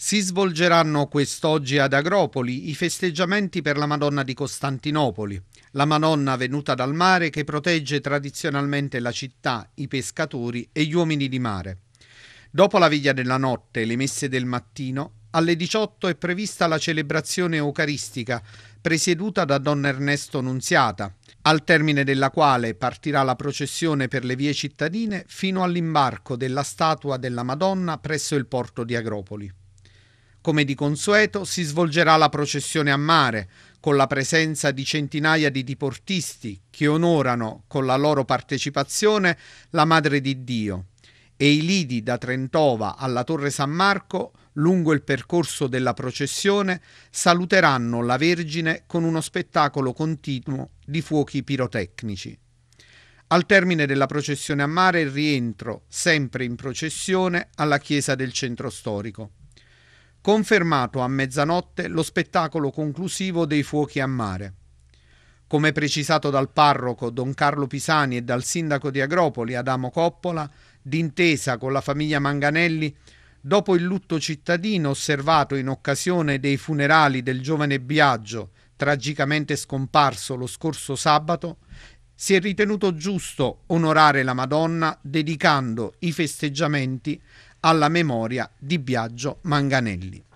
Si svolgeranno quest'oggi ad Agropoli i festeggiamenti per la Madonna di Costantinopoli, la Madonna venuta dal mare che protegge tradizionalmente la città, i pescatori e gli uomini di mare. Dopo la viglia della notte e le messe del mattino, alle 18 è prevista la celebrazione eucaristica presieduta da Don Ernesto Nunziata, al termine della quale partirà la processione per le vie cittadine fino all'imbarco della statua della Madonna presso il porto di Agropoli. Come di consueto si svolgerà la processione a mare, con la presenza di centinaia di diportisti che onorano con la loro partecipazione la Madre di Dio e i lidi da Trentova alla Torre San Marco, lungo il percorso della processione, saluteranno la Vergine con uno spettacolo continuo di fuochi pirotecnici. Al termine della processione a mare il rientro, sempre in processione, alla chiesa del centro storico confermato a mezzanotte lo spettacolo conclusivo dei fuochi a mare. Come precisato dal parroco Don Carlo Pisani e dal sindaco di Agropoli Adamo Coppola, d'intesa con la famiglia Manganelli, dopo il lutto cittadino osservato in occasione dei funerali del giovane Biagio, tragicamente scomparso lo scorso sabato, si è ritenuto giusto onorare la Madonna dedicando i festeggiamenti alla memoria di Biagio Manganelli.